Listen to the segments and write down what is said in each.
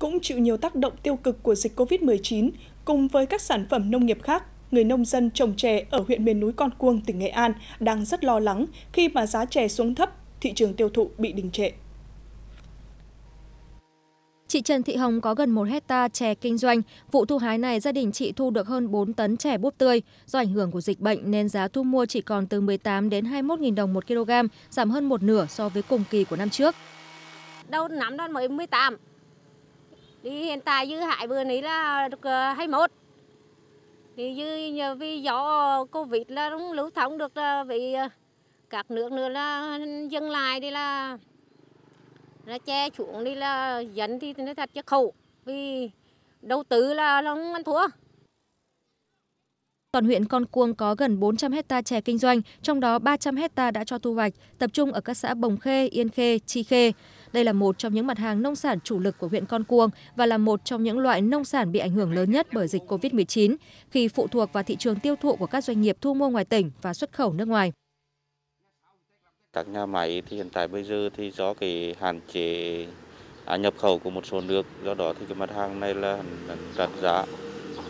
cũng chịu nhiều tác động tiêu cực của dịch covid 19 cùng với các sản phẩm nông nghiệp khác người nông dân trồng chè ở huyện miền núi con cuông tỉnh nghệ an đang rất lo lắng khi mà giá chè xuống thấp thị trường tiêu thụ bị đình trệ Chị Trần Thị Hồng có gần 1 hecta chè kinh doanh. Vụ thu hái này gia đình chị thu được hơn 4 tấn chè búp tươi. Do ảnh hưởng của dịch bệnh nên giá thu mua chỉ còn từ 18 đến 21.000 đồng một kg, giảm hơn một nửa so với cùng kỳ của năm trước. Đâu nắm đó mới 18, đi hiện tại dư hại vừa nãy là được ờ, hai 21 thì dư nhờ vì gió covid là cũng lưu thông được ờ, vì ờ, các nước nữa là dừng lại đi là là che xuống đi là dân thì nó thật chắc khổ vì đầu tư là nó ăn thua Toàn huyện Con Cuông có gần bốn 400 hecta chè kinh doanh, trong đó ba 300 hecta đã cho thu hoạch, tập trung ở các xã Bồng Khê, Yên Khê, Chi Khê. Đây là một trong những mặt hàng nông sản chủ lực của huyện Con Cuông và là một trong những loại nông sản bị ảnh hưởng lớn nhất bởi dịch COVID-19 khi phụ thuộc vào thị trường tiêu thụ của các doanh nghiệp thu mua ngoài tỉnh và xuất khẩu nước ngoài. Các nhà máy thì hiện tại bây giờ thì do cái hạn chế à, nhập khẩu của một số nước, do đó thì cái mặt hàng này là đặt giá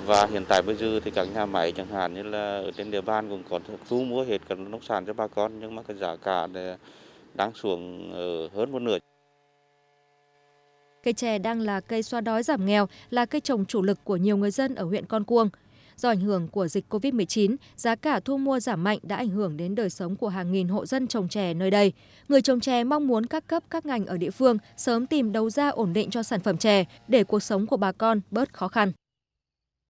và hiện tại bây giờ thì các nhà máy chẳng hạn như là ở trên địa bàn cũng còn thu mua hết cả nông sản cho bà con nhưng mà cái giá cả đang xuống ờ, hơn một nửa. Cây chè đang là cây xoa đói giảm nghèo, là cây trồng chủ lực của nhiều người dân ở huyện Con Cuông. Do ảnh hưởng của dịch COVID-19, giá cả thu mua giảm mạnh đã ảnh hưởng đến đời sống của hàng nghìn hộ dân trồng chè nơi đây. Người trồng chè mong muốn các cấp các ngành ở địa phương sớm tìm đầu ra ổn định cho sản phẩm chè để cuộc sống của bà con bớt khó khăn.